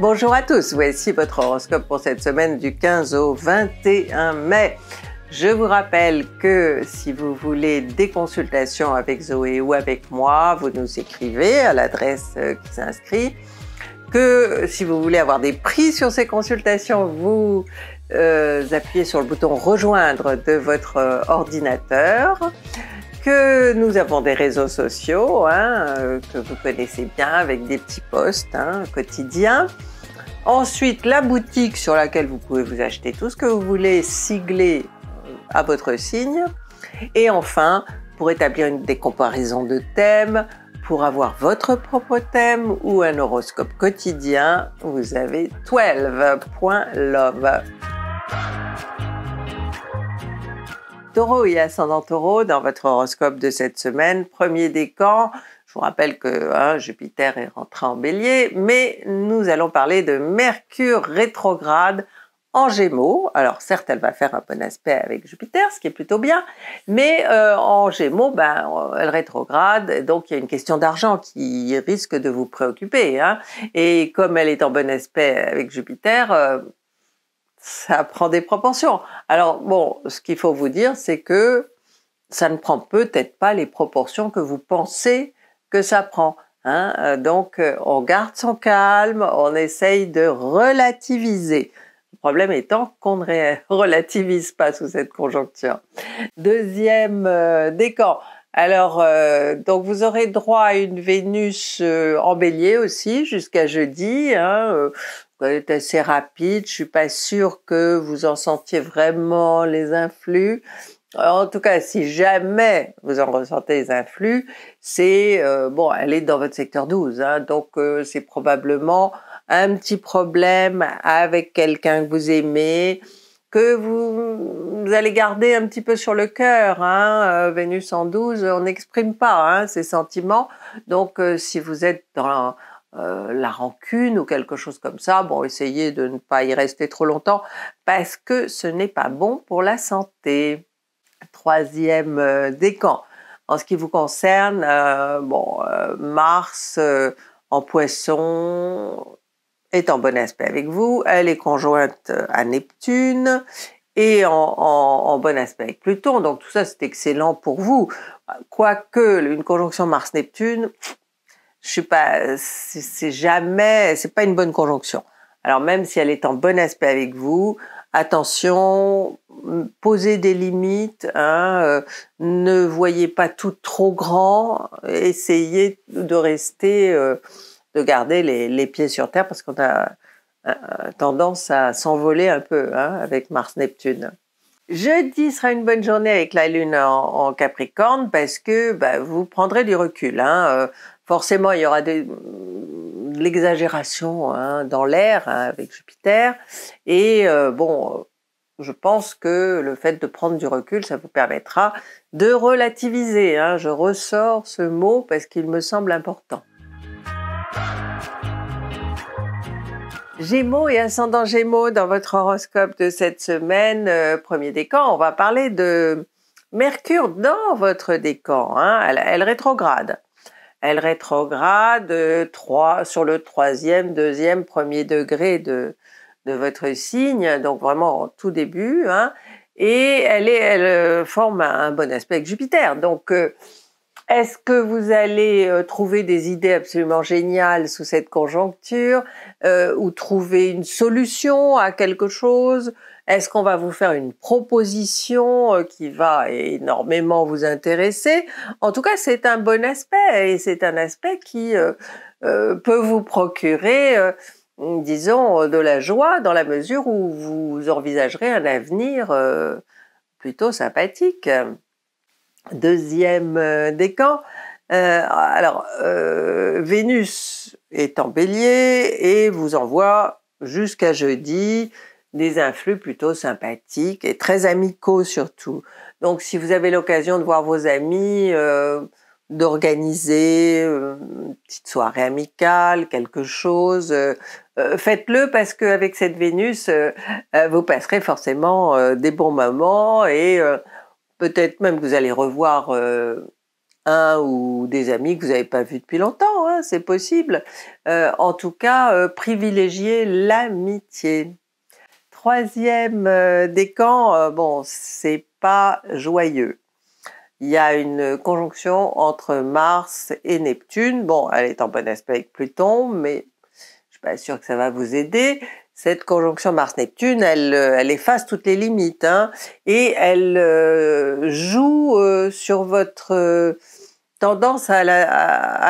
Bonjour à tous, voici votre horoscope pour cette semaine du 15 au 21 mai. Je vous rappelle que si vous voulez des consultations avec Zoé ou avec moi, vous nous écrivez à l'adresse euh, qui s'inscrit, que si vous voulez avoir des prix sur ces consultations, vous euh, appuyez sur le bouton rejoindre de votre euh, ordinateur que nous avons des réseaux sociaux hein, euh, que vous connaissez bien avec des petits posts hein, quotidiens. Ensuite, la boutique sur laquelle vous pouvez vous acheter tout ce que vous voulez sigler euh, à votre signe. Et enfin, pour établir une, des comparaisons de thèmes, pour avoir votre propre thème ou un horoscope quotidien, vous avez 12.love y et ascendant taureau dans votre horoscope de cette semaine, premier décan. Je vous rappelle que hein, Jupiter est rentré en bélier, mais nous allons parler de Mercure rétrograde en Gémeaux. Alors certes, elle va faire un bon aspect avec Jupiter, ce qui est plutôt bien, mais euh, en Gémeaux, ben, euh, elle rétrograde, donc il y a une question d'argent qui risque de vous préoccuper. Hein. Et comme elle est en bon aspect avec Jupiter, euh, ça prend des proportions. Alors bon, ce qu'il faut vous dire, c'est que ça ne prend peut-être pas les proportions que vous pensez que ça prend. Hein. Euh, donc euh, on garde son calme, on essaye de relativiser. Le problème étant qu'on ne relativise pas sous cette conjoncture. Deuxième euh, décor. Alors, euh, donc vous aurez droit à une Vénus euh, en bélier aussi jusqu'à jeudi. Hein, elle euh, est assez rapide, je suis pas sûre que vous en sentiez vraiment les influx. En tout cas, si jamais vous en ressentez les influx, c'est bon, elle est dans votre secteur 12, hein, donc c'est probablement un petit problème avec quelqu'un que vous aimez, que vous, allez garder un petit peu sur le cœur. Hein, euh, Vénus en 12, on n'exprime pas hein, ses sentiments. Donc, euh, si vous êtes dans euh, la rancune ou quelque chose comme ça, bon, essayez de ne pas y rester trop longtemps parce que ce n'est pas bon pour la santé. Troisième décan. En ce qui vous concerne, bon, Mars en poisson, est en bon aspect avec vous, elle est conjointe à Neptune et en, bon aspect avec Pluton, donc tout ça c'est excellent pour vous. Quoique une conjonction Mars-Neptune, je suis pas, c'est jamais, c'est pas une bonne conjonction. Alors même si elle est en bon aspect avec vous, attention, posez des limites, hein, euh, ne voyez pas tout trop grand, essayez de rester euh, de garder les, pieds sur terre parce qu'on a euh, euh, tendance à s'envoler un peu hein, avec Mars-Neptune. Jeudi sera une bonne journée avec la Lune en, Capricorne parce que bah, vous prendrez du recul. Hein. Euh, forcément, il y aura de, l'exagération hein, dans l'air hein, avec Jupiter. Et bon, je pense que le fait de prendre du recul, ça vous permettra de relativiser. Je ressors ce mot parce qu'il me semble important. Gémeaux et ascendant Gémeaux, dans votre horoscope de cette semaine, euh, premier décan, on va parler de Mercure dans votre décan. Hein. elle, rétrograde. Elle rétrograde euh, sur le troisième, deuxième, premier degré de, votre signe, donc vraiment tout début. Hein. et elle, elle euh, forme un, bon aspect avec Jupiter. Donc, est-ce que vous allez euh, trouver des idées absolument géniales sous cette conjoncture euh, ou trouver une solution à quelque chose Est-ce qu'on va vous faire une proposition euh, qui va énormément vous intéresser En tout cas, c'est un bon aspect et c'est un aspect qui peut vous procurer disons, de la joie dans la mesure où vous envisagerez un avenir plutôt sympathique deuxième euh, décan. Euh, alors, euh, Vénus est en bélier et vous envoie jusqu'à jeudi des influx plutôt sympathiques et très amicaux surtout. Donc si vous avez l'occasion de voir vos amis, d'organiser une petite soirée amicale, quelque chose, faites-le parce qu'avec cette Vénus, vous passerez forcément des bons moments et Peut-être même que vous allez revoir euh, un ou des amis que vous n'avez pas vus depuis longtemps, hein, c'est possible. Euh, en tout cas, euh, privilégiez l'amitié. Troisième décan, bon, c'est pas joyeux. Il y a une conjonction entre Mars et Neptune. Bon, elle est en bon aspect avec Pluton, mais je ne suis pas sûre que ça va vous aider cette conjonction Mars-Neptune, euh, elle, efface toutes les limites hein, et elle euh, joue euh, sur votre tendance à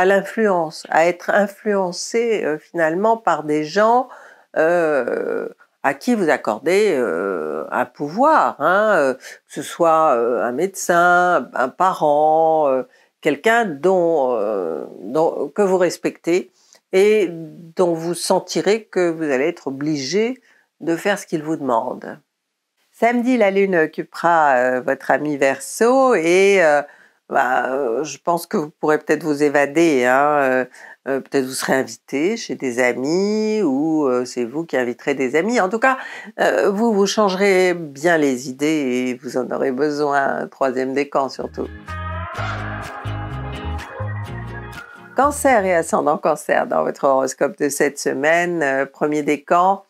l'influence, à, être influencé finalement par des gens à qui vous accordez un pouvoir, hein, que ce soit un médecin, un parent, quelqu'un dont, que vous respectez et dont vous sentirez que vous allez être obligé de faire ce qu'il vous demande. Samedi, la Lune occupera euh, votre ami Verseau et euh, bah, euh, je pense que vous pourrez peut-être vous évader. Hein, peut-être vous serez invité chez des amis ou c'est vous qui inviterez des amis. En tout cas, vous vous changerez bien les idées et vous en aurez besoin. Troisième décan surtout cancer et ascendant cancer dans votre horoscope de cette semaine, euh, premier décan.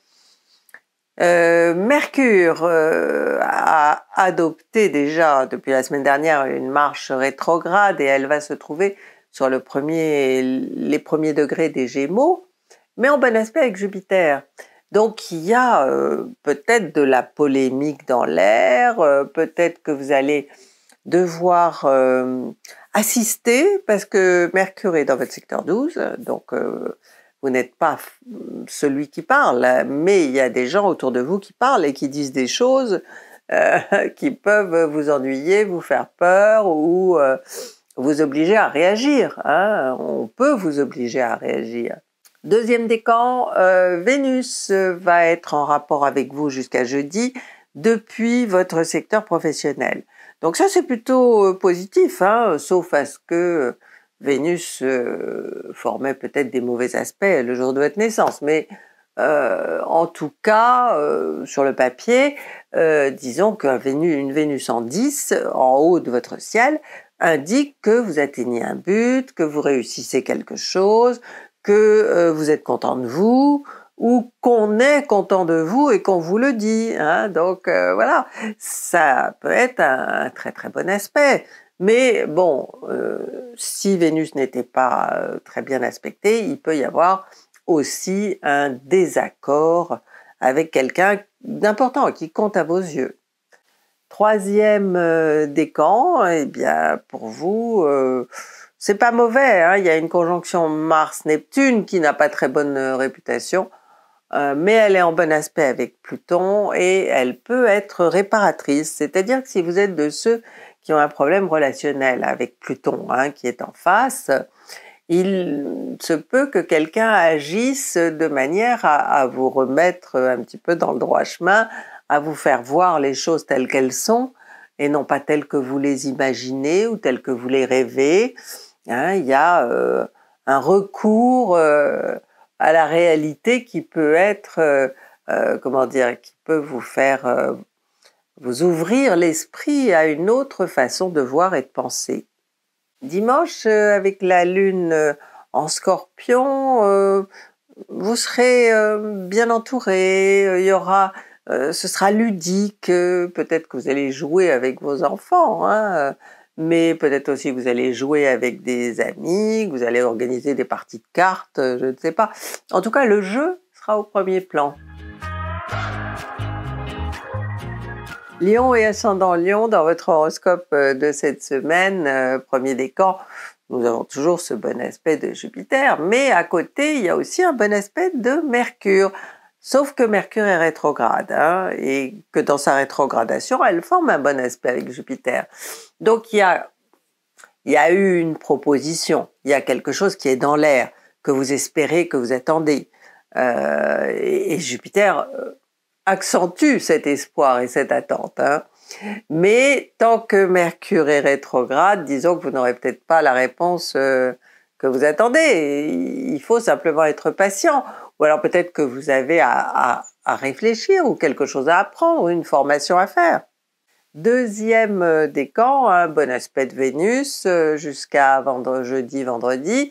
Euh, Mercure euh, a adopté déjà depuis la semaine dernière une marche rétrograde et elle va se trouver sur le premier, les premiers degrés des Gémeaux, mais en bon aspect avec Jupiter. Donc il y a peut-être de la polémique dans l'air, peut-être que vous allez devoir euh, assister parce que Mercure est dans votre secteur 12, donc euh, vous n'êtes pas celui qui parle, mais il y a des gens autour de vous qui parlent et qui disent des choses euh, qui peuvent vous ennuyer, vous faire peur ou vous obliger à réagir. Hein. On peut vous obliger à réagir. Deuxième décan, Vénus va être en rapport avec vous jusqu'à jeudi depuis votre secteur professionnel. Donc ça c'est plutôt euh, positif, hein, sauf à ce que euh, Vénus euh, formait peut-être des mauvais aspects le jour de votre naissance, mais en tout cas, sur le papier, disons qu'une Vénus, Vénus en 10, en haut de votre ciel, indique que vous atteignez un but, que vous réussissez quelque chose, que vous êtes content de vous, ou qu'on est content de vous et qu'on vous le dit. Hein? Donc euh, voilà, ça peut être un, très très bon aspect. Mais bon, euh, si Vénus n'était pas euh, très bien aspectée, il peut y avoir aussi un désaccord avec quelqu'un d'important qui compte à vos yeux. Troisième décan, eh bien pour vous, c'est pas mauvais. Hein? Il y a une conjonction Mars-Neptune qui n'a pas très bonne réputation euh, mais elle est en bon aspect avec Pluton et elle peut être réparatrice. C'est-à-dire que si vous êtes de ceux qui ont un problème relationnel avec Pluton, hein, qui est en face, il se peut que quelqu'un agisse de manière à, vous remettre un petit peu dans le droit chemin, à vous faire voir les choses telles qu'elles sont et non pas telles que vous les imaginez ou telles que vous les rêvez. Hein, il y a euh, un recours euh, à la réalité qui peut être, euh, euh, comment dire, qui peut vous faire, euh, vous ouvrir l'esprit à une autre façon de voir et de penser. Dimanche, avec la lune en scorpion, vous serez bien entouré, il y aura, ce sera ludique, peut-être que vous allez jouer avec vos enfants, hein, mais peut-être aussi vous allez jouer avec des amis, vous allez organiser des parties de cartes, euh, je ne sais pas. En tout cas, le jeu sera au premier plan. Lion et ascendant Lion, dans votre horoscope euh, de cette semaine, euh, premier décan, nous avons toujours ce bon aspect de Jupiter, mais à côté, il y a aussi un bon aspect de Mercure. Sauf que Mercure est rétrograde hein, et que dans sa rétrogradation, elle forme un bon aspect avec Jupiter. Donc il y a, eu une proposition, il y a quelque chose qui est dans l'air, que vous espérez, que vous attendez. Euh, et, Jupiter euh, accentue cet espoir et cette attente. Hein. Mais tant que Mercure est rétrograde, disons que vous n'aurez peut-être pas la réponse euh, que vous attendez. Il faut simplement être patient ou alors peut-être que vous avez à, réfléchir ou quelque chose à apprendre, ou une formation à faire. Deuxième euh, décan, hein, un bon aspect de Vénus euh, jusqu'à vendredi, jeudi, vendredi.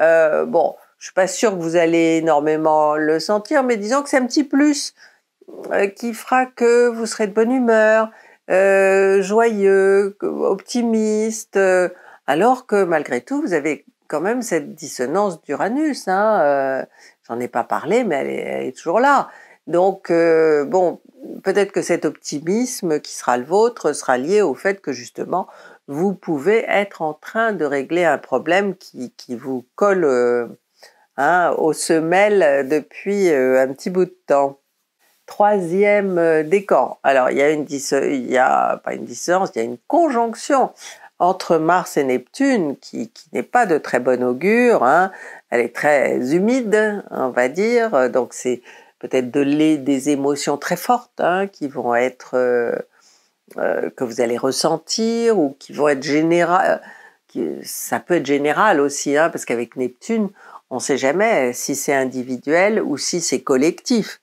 Euh, bon, je suis pas sûre que vous allez énormément le sentir, mais disons que c'est un petit plus qui fera que vous serez de bonne humeur, joyeux, optimiste, alors que malgré tout, vous avez quand même cette dissonance d'Uranus. Hein, J'en ai pas parlé, mais elle est, toujours là. Donc, euh, bon, peut-être que cet optimisme qui sera le vôtre sera lié au fait que justement, vous pouvez être en train de régler un problème qui, vous colle euh, hein, aux semelles depuis euh, un petit bout de temps. Troisième décor. Alors, il y a une il y a pas une dissonance, il y a une conjonction entre Mars et Neptune qui, n'est pas de très bon augure. Hein, elle est très humide, on va dire. Donc c'est peut-être de des émotions très fortes hein, qui vont être euh, euh, que vous allez ressentir ou qui vont être générales. Ça peut être général aussi, hein, parce qu'avec Neptune, on ne sait jamais si c'est individuel ou si c'est collectif.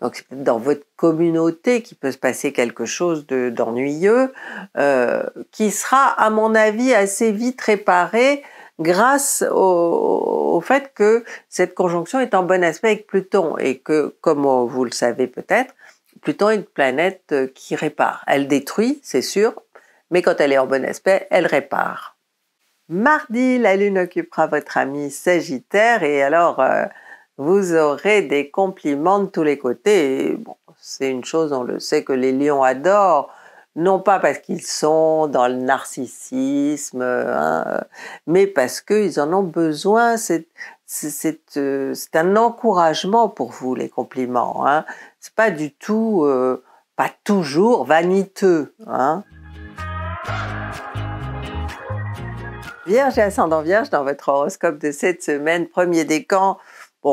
Donc dans votre communauté qui peut se passer quelque chose d'ennuyeux, euh, qui sera à mon avis assez vite réparé grâce au, fait que cette conjonction est en bon aspect avec Pluton et que, comme vous le savez peut-être, Pluton est une planète euh, qui répare. Elle détruit, c'est sûr, mais quand elle est en bon aspect, elle répare. Mardi, la Lune occupera votre ami Sagittaire et alors euh, vous aurez des compliments de tous les côtés. bon, c'est une chose, on le sait, que les lions adorent non pas parce qu'ils sont dans le narcissisme, hein, mais parce qu'ils en ont besoin. C'est euh, un encouragement pour vous, les compliments. Hein. C'est pas du tout, euh, pas toujours vaniteux. Hein. Vierge et ascendant vierge, dans votre horoscope de cette semaine, premier décan, Bon,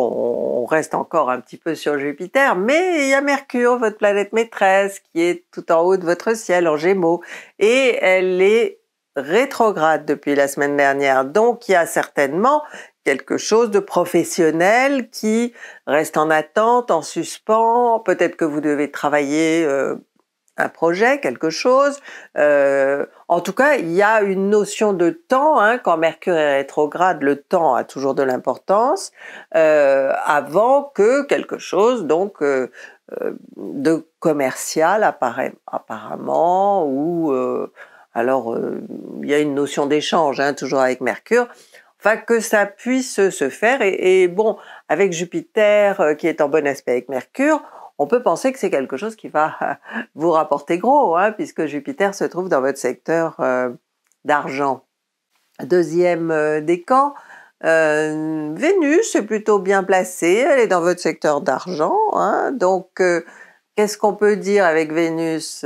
on reste encore un petit peu sur Jupiter, mais il y a Mercure, votre planète maîtresse, qui est tout en haut de votre ciel en Gémeaux, et elle est rétrograde depuis la semaine dernière. Donc il y a certainement quelque chose de professionnel qui reste en attente, en suspens. Peut-être que vous devez travailler euh, un projet, quelque chose. Euh, en tout cas, il y a une notion de temps. Hein, quand Mercure est rétrograde, le temps a toujours de l'importance euh, avant que quelque chose donc euh, de commercial apparaît, apparemment ou alors il y a une notion d'échange hein, toujours avec Mercure. Enfin, que ça puisse se faire. Et, et bon, avec Jupiter qui est en bon aspect avec Mercure, on peut penser que c'est quelque chose qui va euh, vous rapporter gros, hein, puisque Jupiter se trouve dans votre secteur euh, d'argent. Deuxième euh, décan, Vénus est plutôt bien placée, elle est dans votre secteur d'argent, hein, donc qu'est-ce qu'on peut dire avec Vénus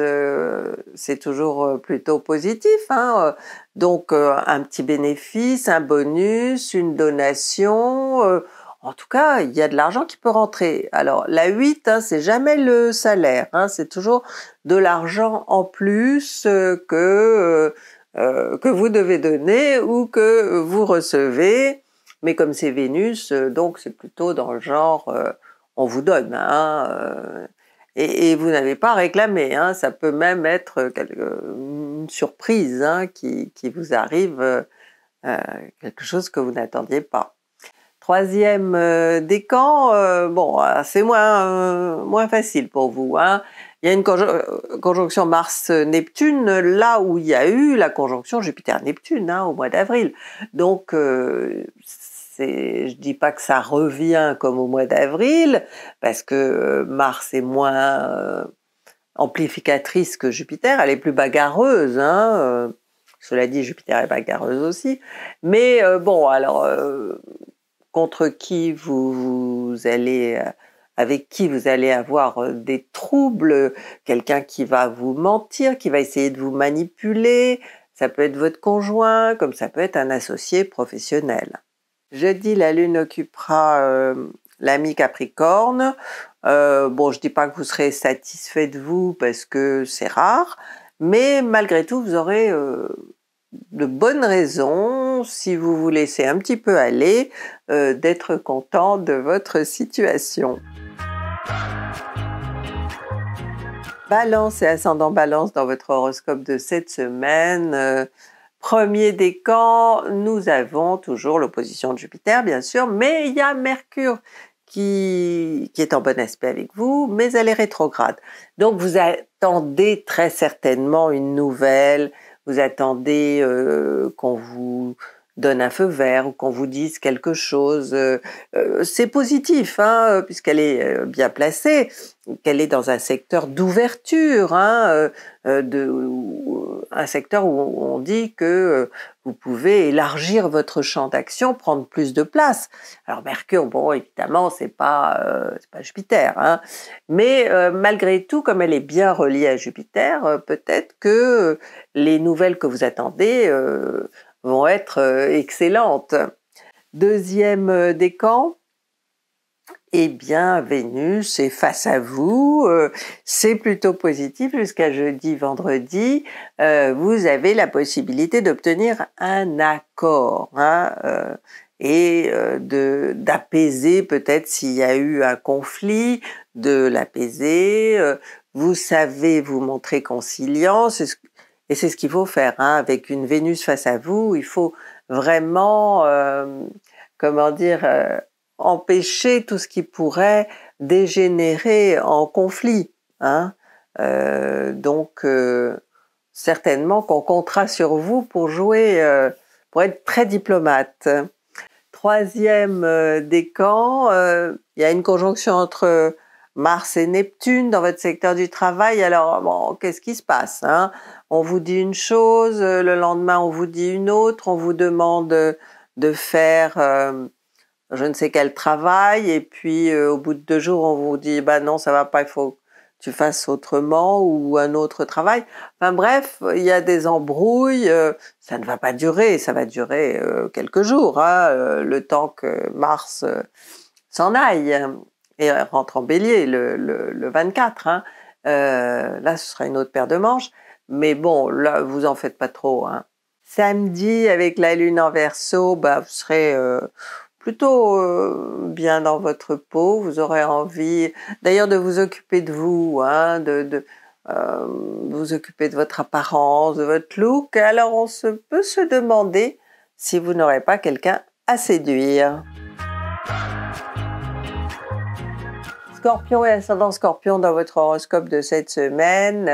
C'est toujours plutôt positif, hein, donc un petit bénéfice, un bonus, une donation en tout cas, il y a de l'argent qui peut rentrer. Alors la 8, hein, c'est jamais le salaire, hein. c'est toujours de l'argent en plus euh, euh, euh, que, vous devez donner ou que vous recevez. Mais comme c'est Vénus, donc c'est plutôt dans le genre on vous donne, hein, et, vous n'avez pas à réclamer, ça peut même être une surprise qui, qui, vous arrive, quelque chose que vous n'attendiez pas troisième euh, des euh, bon, euh, c'est moins, moins facile pour vous. Hein. Il y a une conjonction Mars-Neptune là où il y a eu la conjonction Jupiter-Neptune hein, au mois d'avril. Donc, je je dis pas que ça revient comme au mois d'avril, parce que Mars est moins amplificatrice que Jupiter, elle est plus bagarreuse. Hein, cela dit, Jupiter est bagarreuse aussi. Mais bon, alors, contre qui vous, allez euh, avec qui vous allez avoir euh, des troubles, quelqu'un qui va vous mentir, qui va essayer de vous manipuler, ça peut être votre conjoint, comme ça peut être un associé professionnel. Jeudi, la Lune occupera euh, l'ami Capricorne. bon, je ne dis pas que vous serez satisfait de vous parce que c'est rare, mais malgré tout, vous aurez de bonnes raisons, si vous vous laissez un petit peu aller, euh, d'être content de votre situation. Balance et ascendant balance dans votre horoscope de cette semaine. Euh, premier décan, nous avons toujours l'opposition de Jupiter, bien sûr, mais il y a Mercure qui, qui, est en bon aspect avec vous, mais elle est rétrograde. Donc vous attendez très certainement une nouvelle vous attendez euh, qu'on vous donne un feu vert ou qu'on vous dise quelque chose. Euh, euh, c'est positif, hein, euh, puisqu'elle est bien placée, qu'elle est dans un secteur d'ouverture, hein, de, un secteur où on dit que vous pouvez élargir votre champ d'action, prendre plus de place. Alors Mercure, bon, évidemment, c'est pas, pas Jupiter, hein, mais malgré tout, comme elle est bien reliée à Jupiter, peut-être que les nouvelles que vous attendez vont être euh, excellentes. Deuxième euh, décan, eh bien Vénus est face à vous, euh, c'est plutôt positif jusqu'à jeudi, vendredi, vous avez la possibilité d'obtenir un accord hein, et d'apaiser peut-être s'il y a eu un conflit, de l'apaiser. vous savez vous montrer conciliant, c'est et c'est ce qu'il faut faire hein. avec une Vénus face à vous. Il faut vraiment, euh, comment dire, euh, empêcher tout ce qui pourrait dégénérer en conflit. Hein. Euh, donc certainement qu'on comptera sur vous pour jouer, pour être très diplomate. Troisième décan, il y a une conjonction entre Mars et Neptune dans votre secteur du travail. Alors bon, qu'est-ce qui se passe hein? on vous dit une chose, euh, le lendemain on vous dit une autre, on vous demande euh, de faire euh, je ne sais quel travail et puis au bout de deux jours on vous dit bah non ça va pas, il faut que tu fasses autrement ou un autre travail. Enfin bref, il y a des embrouilles, ça ne va pas durer, ça va durer quelques jours, hein, le temps que Mars s'en aille et rentre en bélier le, le, 24. Hein. là ce sera une autre paire de manches mais bon, là, vous en faites pas trop. Hein. Samedi, avec la lune en verso, bah, vous serez euh, plutôt euh, bien dans votre peau. Vous aurez envie d'ailleurs de vous occuper de vous, hein, de, euh, vous occuper de votre apparence, de votre look. Alors on se, peut se demander si vous n'aurez pas quelqu'un à séduire. Scorpion et ascendant Scorpion dans votre horoscope de cette semaine.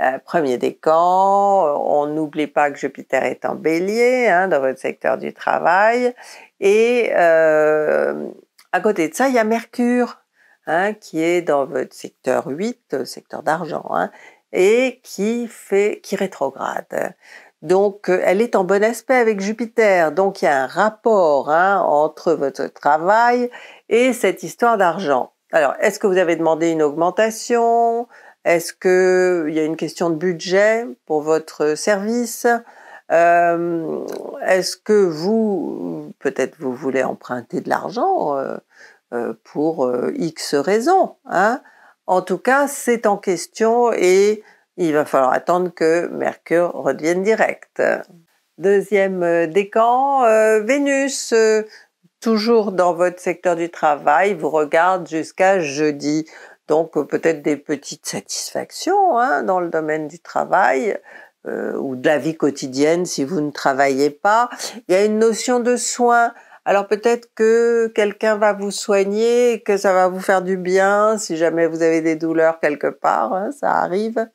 Euh, premier premier décan, euh, on n'oublie pas que Jupiter est en bélier hein, dans votre secteur du travail. Et euh, à côté de ça, il y a Mercure hein, qui est dans votre secteur 8, secteur d'argent, hein, et qui, fait, qui rétrograde. Donc, elle est en bon aspect avec Jupiter. Donc, il y a un rapport entre votre travail et cette histoire d'argent. Alors, est-ce que vous avez demandé une augmentation est-ce qu'il y a une question de budget pour votre euh, service euh, Est-ce que vous, peut-être vous voulez emprunter de l'argent euh, pour X raisons hein En tout cas, c'est en question et il va falloir attendre que Mercure redevienne direct. Deuxième décan, Vénus, toujours dans votre secteur du travail, vous regarde jusqu'à jeudi. Donc euh, peut-être des petites satisfactions hein, dans le domaine du travail euh, ou de la vie quotidienne si vous ne travaillez pas. Il y a une notion de soin. Alors peut-être que quelqu'un va vous soigner, que ça va vous faire du bien si jamais vous avez des douleurs quelque part, hein, ça arrive.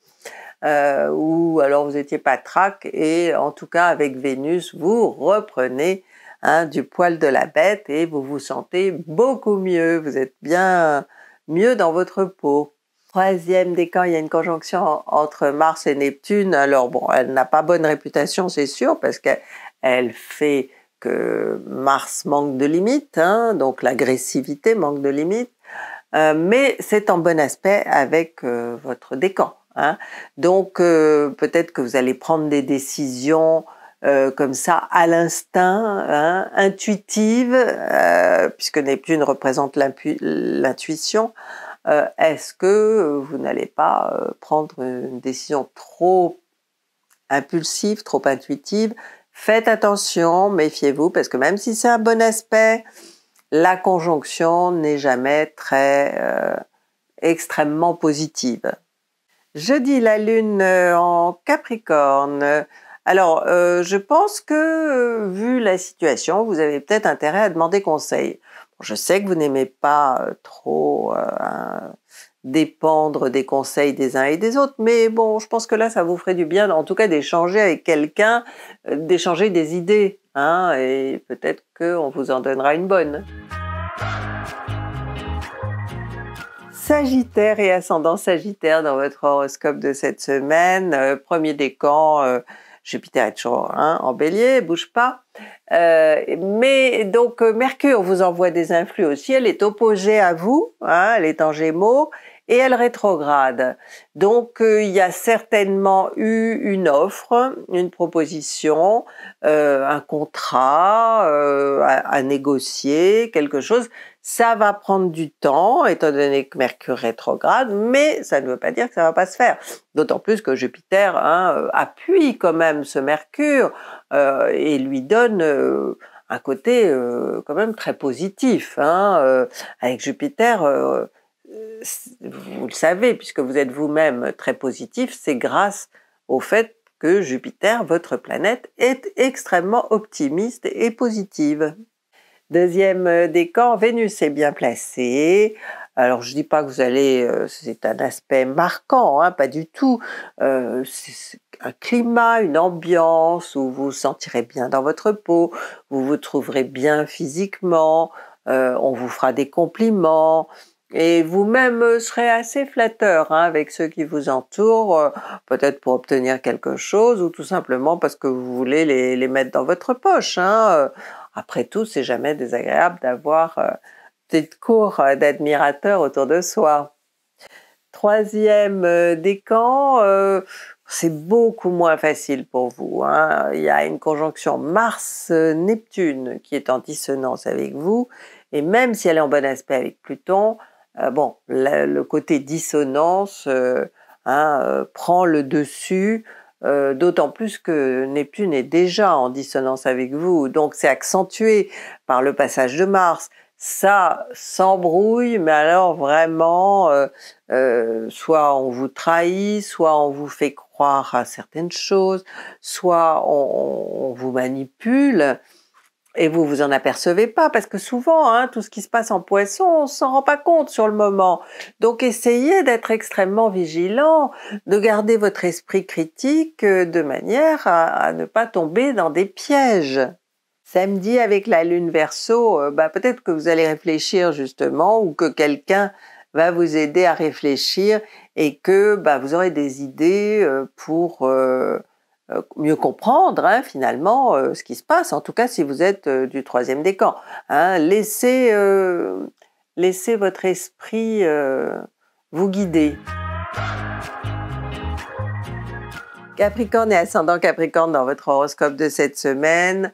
Euh, ou alors vous étiez trac, et en tout cas avec Vénus vous reprenez hein, du poil de la bête et vous vous sentez beaucoup mieux, vous êtes bien mieux dans votre peau. Troisième décan, il y a une conjonction entre Mars et Neptune. Alors bon, elle n'a pas bonne réputation, c'est sûr, parce qu'elle fait que Mars manque de limites, hein, donc l'agressivité manque de limites, euh, mais c'est en bon aspect avec euh, votre décan. Hein. Donc euh, peut-être que vous allez prendre des décisions euh, comme ça à l'instinct, hein, intuitive, euh, puisque Neptune représente l'intuition, euh, est-ce que vous n'allez pas prendre une décision trop impulsive, trop intuitive Faites attention, méfiez-vous, parce que même si c'est un bon aspect, la conjonction n'est jamais très extrêmement positive. Jeudi, la Lune en Capricorne alors, euh, je pense que, euh, vu la situation, vous avez peut-être intérêt à demander conseil. je sais que vous n'aimez pas euh, trop dépendre des conseils des uns et des autres, mais bon, je pense que là, ça vous ferait du bien, en tout cas, d'échanger avec quelqu'un, d'échanger des idées, hein, et peut-être qu'on vous en donnera une bonne. Sagittaire et ascendant Sagittaire dans votre horoscope de cette semaine, premier décan Jupiter est toujours hein, en bélier, bouge pas. Euh, mais donc euh, Mercure vous envoie des influx aussi, elle est opposée à vous, hein, elle est en gémeaux, et elle rétrograde. Donc euh, il y a certainement eu une offre, une proposition, un contrat à, négocier, quelque chose ça va prendre du temps, étant donné que Mercure rétrograde, mais ça ne veut pas dire que ça ne va pas se faire. D'autant plus que Jupiter hein, euh, appuie quand même ce Mercure euh, et lui donne euh, un côté quand même très positif. Hein, avec Jupiter, vous le savez, puisque vous êtes vous-même très positif, c'est grâce au fait que Jupiter, votre planète, est extrêmement optimiste et positive. Deuxième euh, décan, Vénus est bien placée. Alors je dis pas que vous allez, euh, c'est un aspect marquant, hein, pas du tout. Euh, c'est un climat, une ambiance où vous vous sentirez bien dans votre peau, vous vous trouverez bien physiquement, on vous fera des compliments. Et vous-même serez assez flatteur hein, avec ceux qui vous entourent, peut-être pour obtenir quelque chose ou tout simplement parce que vous voulez les, mettre dans votre poche. Hein, après tout, c'est jamais désagréable d'avoir euh, des cours cour euh, d'admirateurs autour de soi. Troisième euh, décan, c'est beaucoup moins facile pour vous. Hein. Il y a une conjonction Mars-Neptune qui est en dissonance avec vous, et même si elle est en bon aspect avec Pluton, bon, le, côté dissonance hein, prend le dessus euh, d'autant plus que Neptune est déjà en dissonance avec vous, donc c'est accentué par le passage de Mars. Ça s'embrouille, mais alors vraiment, euh, euh, soit on vous trahit, soit on vous fait croire à certaines choses, soit on vous manipule. Et vous vous en apercevez pas parce que souvent, hein, tout ce qui se passe en poisson, on s'en rend pas compte sur le moment. Donc essayez d'être extrêmement vigilant, de garder votre esprit critique euh, de manière à, ne pas tomber dans des pièges. Samedi avec la lune verso, euh, bah, peut-être que vous allez réfléchir justement ou que quelqu'un va vous aider à réfléchir et que bah, vous aurez des idées euh, pour euh, mieux comprendre hein, finalement euh, ce qui se passe, en tout cas si vous êtes euh, du troisième décan. Hein, laissez, votre esprit vous guider. Capricorne et ascendant Capricorne dans votre horoscope de cette semaine.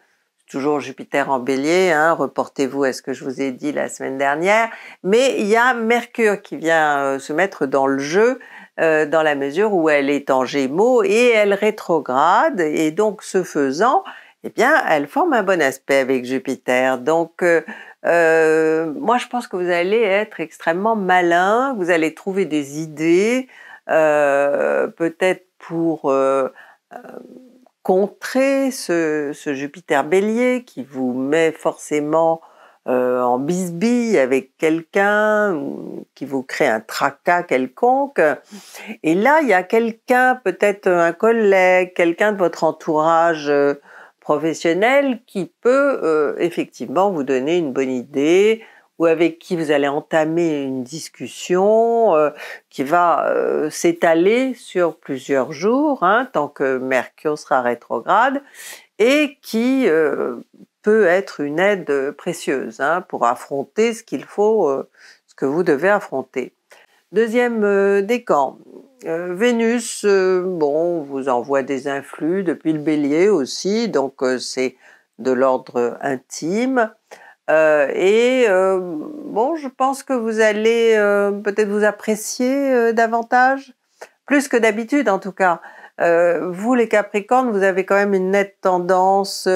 Toujours Jupiter en bélier, hein, reportez-vous à ce que je vous ai dit la semaine dernière. Mais il y a Mercure qui vient se mettre dans le jeu euh, dans la mesure où elle est en Gémeaux et elle rétrograde et donc ce faisant, eh bien, elle forme un bon aspect avec Jupiter. Donc, euh, euh, moi, je pense que vous allez être extrêmement malin, vous allez trouver des idées, peut-être pour contrer ce, Jupiter bélier qui vous met forcément euh, en bisbille avec quelqu'un qui vous crée un tracas quelconque. Et là, il y a quelqu'un, peut-être un collègue, quelqu'un de votre entourage euh, professionnel qui peut euh, effectivement vous donner une bonne idée ou avec qui vous allez entamer une discussion qui va s'étaler sur plusieurs jours, hein, tant que Mercure sera rétrograde, et qui peut être une aide euh, précieuse hein, pour affronter ce qu'il faut, euh, ce que vous devez affronter. Deuxième euh, décan, Vénus, bon, vous envoie des influx depuis le bélier aussi, donc c'est de l'ordre intime. et bon, je pense que vous allez peut-être vous apprécier davantage, plus que d'habitude en tout cas. vous les Capricornes, vous avez quand même une nette tendance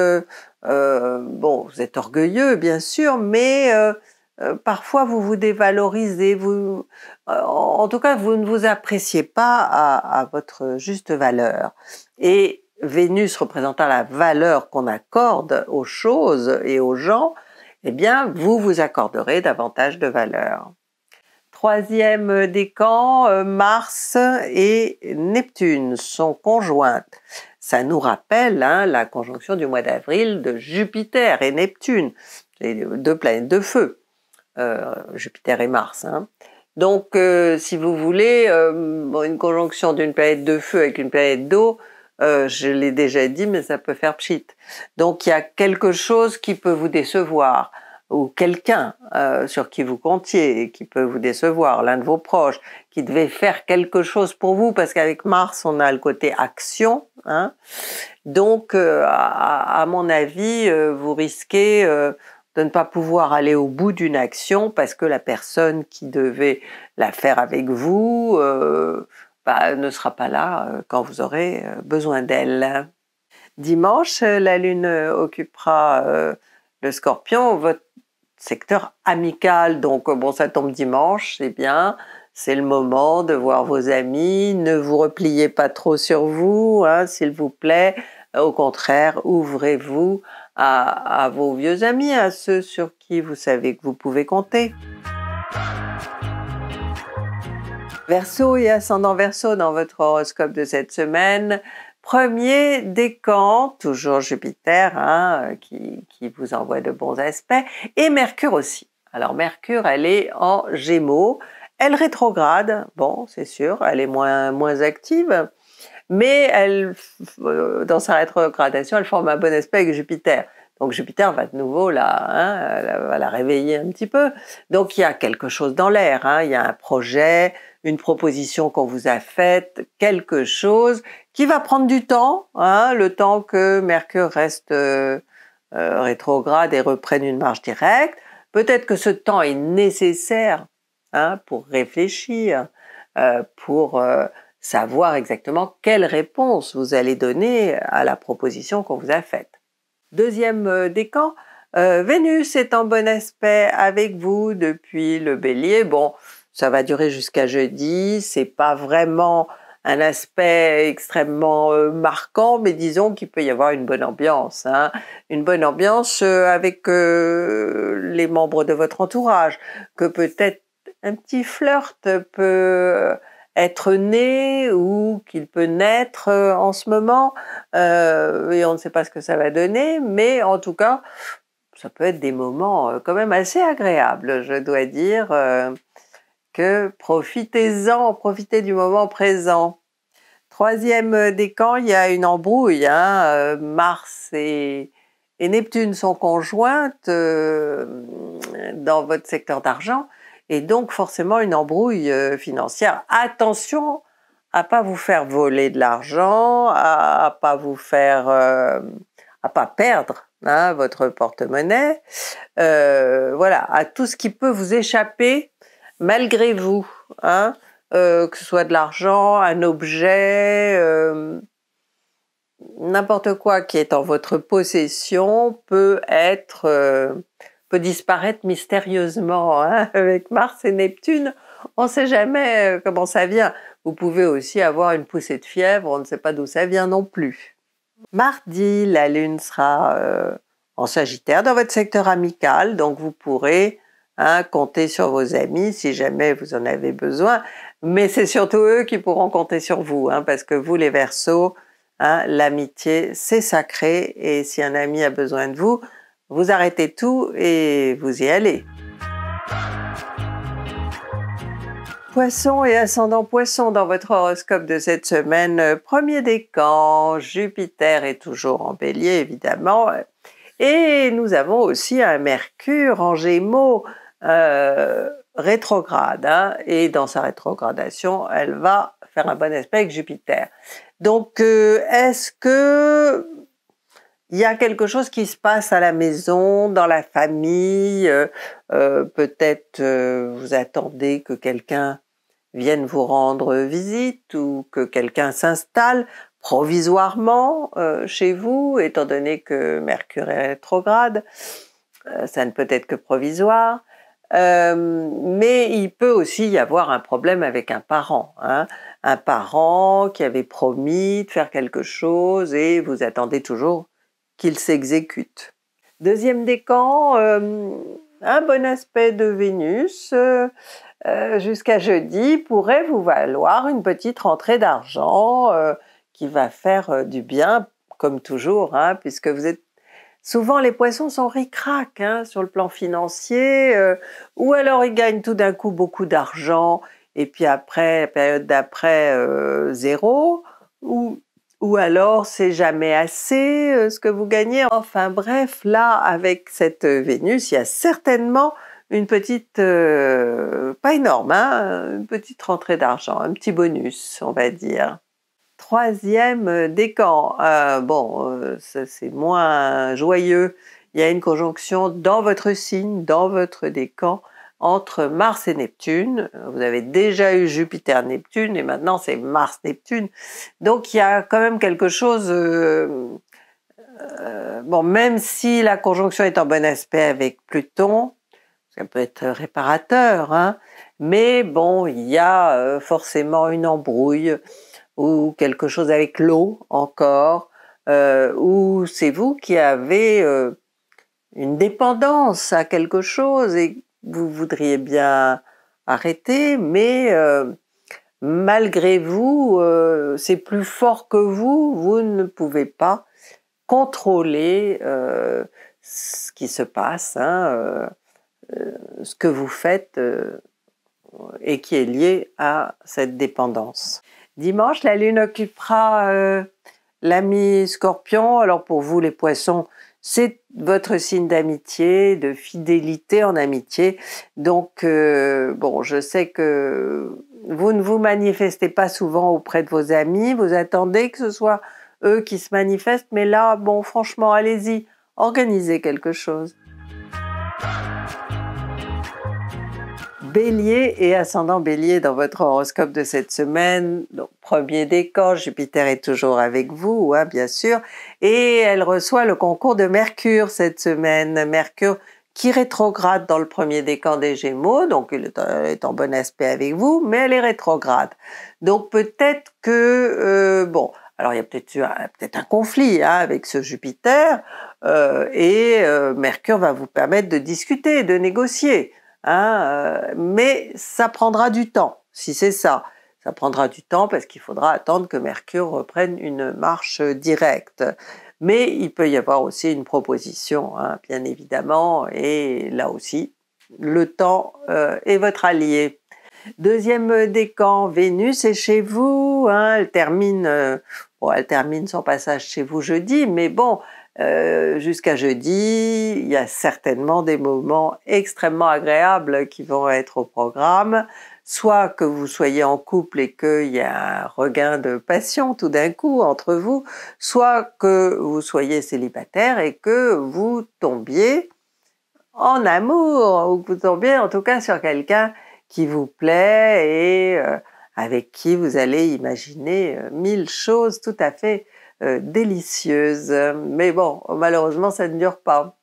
euh, bon, vous êtes orgueilleux, bien sûr, mais euh, euh, parfois vous vous dévalorisez, vous, en tout cas, vous ne vous appréciez pas à, votre juste valeur. Et Vénus représentant la valeur qu'on accorde aux choses et aux gens, eh bien, vous vous accorderez davantage de valeur. Troisième décan, Mars et Neptune sont conjointes. Ça nous rappelle hein, la conjonction du mois d'avril de Jupiter et Neptune, les deux planètes de feu, euh, Jupiter et Mars. Hein. Donc, euh, si vous voulez, euh, une conjonction d'une planète de feu avec une planète d'eau, je l'ai déjà dit, mais ça peut faire pchit. Donc il y a quelque chose qui peut vous décevoir, ou quelqu'un sur qui vous comptiez qui peut vous décevoir, l'un de vos proches, qui devait faire quelque chose pour vous, parce qu'avec Mars, on a le côté action, Hein. Donc, euh, à, mon avis, euh, vous risquez euh, de ne pas pouvoir aller au bout d'une action parce que la personne qui devait la faire avec vous bah, ne sera pas là quand vous aurez besoin d'elle. Dimanche, la Lune occupera le scorpion, votre secteur amical. Donc, bon, ça tombe dimanche, c'est bien. C'est le moment de voir vos amis, ne vous repliez pas trop sur vous, hein, s'il vous plaît. Euh, au contraire, ouvrez-vous à, vos vieux amis, à ceux sur qui vous savez que vous pouvez compter. Verseau et ascendant Verseau dans votre horoscope de cette semaine. Premier décan, toujours Jupiter hein, euh, qui vous envoie de bons aspects, et Mercure aussi. Alors Mercure, elle est en Gémeaux, elle rétrograde, bon, c'est sûr, elle est moins, moins active, mais elle, euh, dans sa rétrogradation, elle forme un bon aspect avec Jupiter. Donc Jupiter va de nouveau là, hein, va la réveiller un petit peu. Donc il y a quelque chose dans l'air, hein, il y a un projet, une proposition qu'on vous a faite, quelque chose qui va prendre du temps, hein, le temps que Mercure reste euh, euh, rétrograde et reprenne une marche directe. Peut-être que ce temps est nécessaire Hein, pour réfléchir, euh, pour euh, savoir exactement quelle réponse vous allez donner à la proposition qu'on vous a faite. Deuxième euh, décan, euh, Vénus est en bon aspect avec vous depuis le bélier. Bon, ça va durer jusqu'à jeudi, c'est pas vraiment un aspect extrêmement marquant, mais disons qu'il peut y avoir une bonne ambiance, hein. une bonne ambiance avec les membres de votre entourage, que peut-être un petit flirt peut être né ou qu'il peut naître euh, en ce moment, euh, et on ne sait pas ce que ça va donner, mais en tout cas, ça peut être des moments euh, quand même assez agréables, je dois dire, que profitez-en, profitez du moment présent. Troisième décan, il y a une embrouille, hein, Mars et, Neptune sont conjointes dans votre secteur d'argent, et donc forcément une embrouille euh, financière. Attention à pas vous faire voler de l'argent, à, pas vous faire, euh, à pas perdre hein, votre porte-monnaie, euh, voilà, à tout ce qui peut vous échapper malgré vous, hein, que ce soit de l'argent, un objet, n'importe quoi qui est en votre possession peut être peut disparaître mystérieusement hein, avec Mars et Neptune. On ne sait jamais euh, comment ça vient. Vous pouvez aussi avoir une poussée de fièvre, on ne sait pas d'où ça vient non plus. Mardi, la Lune sera euh, en Sagittaire dans votre secteur amical, donc vous pourrez hein, compter sur vos amis si jamais vous en avez besoin, mais c'est surtout eux qui pourront compter sur vous, hein, parce que vous les Verseaux, l'amitié c'est sacré et si un ami a besoin de vous, vous arrêtez tout et vous y allez. Poisson et ascendant poisson dans votre horoscope de cette semaine, premier décan, Jupiter est toujours en bélier évidemment, et nous avons aussi un Mercure en gémeaux euh, rétrograde, hein. et dans sa rétrogradation, elle va faire un bon aspect avec Jupiter. Donc euh, est-ce que il y a quelque chose qui se passe à la maison, dans la famille, euh, euh, peut-être euh, vous attendez que quelqu'un vienne vous rendre visite ou que quelqu'un s'installe provisoirement chez vous, étant donné que Mercure est rétrograde, ça ne peut être que provisoire. mais il peut aussi y avoir un problème avec un parent. Hein. un parent qui avait promis de faire quelque chose et vous attendez toujours qu'il s'exécute. Deuxième décan, euh, un bon aspect de Vénus euh, euh, jusqu'à jeudi pourrait vous valoir une petite rentrée d'argent qui va faire du bien, comme toujours, hein, puisque vous êtes Souvent, les poissons sont ricrac hein, sur le plan financier, ou alors ils gagnent tout d'un coup beaucoup d'argent, et puis après, période d'après, zéro, ou ou alors c'est jamais assez euh, ce que vous gagnez. Enfin bref, là avec cette euh, Vénus, il y a certainement une petite, euh, pas énorme, hein, une petite rentrée d'argent, un petit bonus, on va dire. Troisième décan, bon, c'est moins joyeux. Il y a une conjonction dans votre signe, dans votre décan, entre Mars et Neptune. Vous avez déjà eu Jupiter-Neptune et maintenant c'est Mars-Neptune. Donc il y a quand même quelque chose... Euh, bon, même si la conjonction est en bon aspect avec Pluton, ça peut être réparateur, hein, mais bon, il y a euh, forcément une embrouille ou quelque chose avec l'eau encore, euh, ou c'est vous qui avez une dépendance à quelque chose et vous voudriez bien arrêter, mais euh, malgré vous, euh, c'est plus fort que vous, vous ne pouvez pas contrôler euh, ce qui se passe, hein, ce que vous faites et qui est lié à cette dépendance. Dimanche, la Lune occupera l'ami Scorpion. Alors pour vous les poissons, c'est votre signe d'amitié, de fidélité en amitié. Donc, euh, bon, je sais que vous ne vous manifestez pas souvent auprès de vos amis, vous attendez que ce soit eux qui se manifestent, mais là, bon, franchement, allez-y, organisez quelque chose. Bélier et ascendant Bélier dans votre horoscope de cette semaine. Donc, premier décan, Jupiter est toujours avec vous, hein, bien sûr, et elle reçoit le concours de Mercure cette semaine. Mercure qui rétrograde dans le premier décan des Gémeaux, donc il euh, est en bon aspect avec vous, mais elle est rétrograde. Donc peut-être que, euh, bon, alors il y a peut-être un conflit hein, avec ce Jupiter, euh, et Mercure va vous permettre de discuter, de négocier. Hein, euh, mais ça prendra du temps, si c'est ça. Ça prendra du temps parce qu'il faudra attendre que Mercure reprenne une marche directe. Mais il peut y avoir aussi une proposition, hein, bien évidemment, et là aussi, le temps euh, est votre allié. Deuxième décan, Vénus est chez vous, hein, elle termine, euh, bon, elle termine son passage chez vous jeudi, mais bon, euh, jusqu'à jeudi, il y a certainement des moments extrêmement agréables qui vont être au programme. Soit que vous soyez en couple et qu'il y a un regain de passion tout d'un coup entre vous, soit que vous soyez célibataire et que vous tombiez en amour, ou que vous tombiez en tout cas sur quelqu'un qui vous plaît et euh, avec qui vous allez imaginer euh, mille choses tout à fait euh, délicieuse. Mais bon, malheureusement, ça ne dure pas.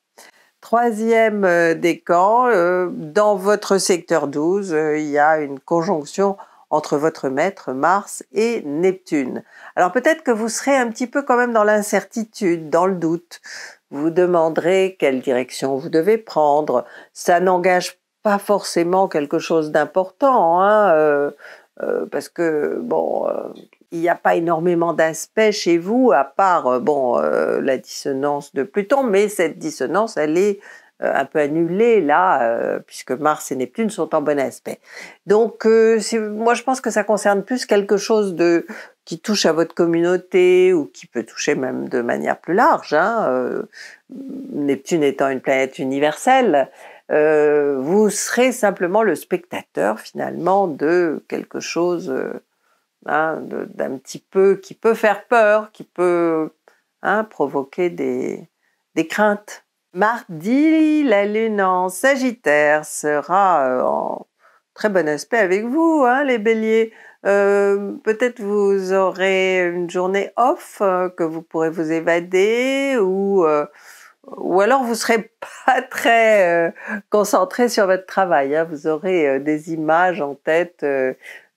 Troisième euh, décan, euh, dans votre secteur 12, il y a une conjonction entre votre maître Mars et Neptune. Alors peut-être que vous serez un petit peu quand même dans l'incertitude, dans le doute. Vous demanderez quelle direction vous devez prendre. Ça n'engage pas forcément quelque chose d'important, hein, parce que bon, il n'y a pas énormément d'aspects chez vous, à part euh, bon, euh, la dissonance de Pluton, mais cette dissonance, elle est euh, un peu annulée là, puisque Mars et Neptune sont en bon aspect. Donc, moi, je pense que ça concerne plus quelque chose de qui touche à votre communauté ou qui peut toucher même de manière plus large. Hein, Neptune étant une planète universelle, vous serez simplement le spectateur finalement de quelque chose Hein, d'un petit peu qui peut faire peur, qui peut hein, provoquer des, des craintes. Mardi, la lune en Sagittaire sera euh, en très bon aspect avec vous, hein, les béliers. Euh, peut-être vous aurez une journée off, euh, que vous pourrez vous évader, ou, ou alors vous ne serez pas très concentré sur votre travail. vous aurez des images en tête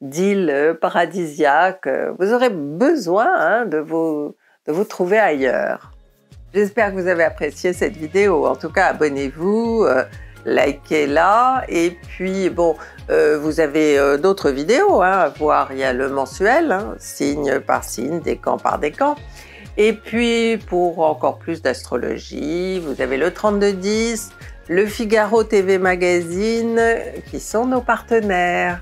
d'îles euh, paradisiaque, euh, Vous aurez besoin hein, de, vous, de vous trouver ailleurs. J'espère que vous avez apprécié cette vidéo. En tout cas, abonnez-vous, euh, likez-la. Et puis, bon, vous avez d'autres vidéos hein, à voir. Il y a le mensuel, hein, signe par signe, décan par décan. Et puis, pour encore plus d'astrologie, vous avez le 3210, le Figaro TV Magazine, qui sont nos partenaires.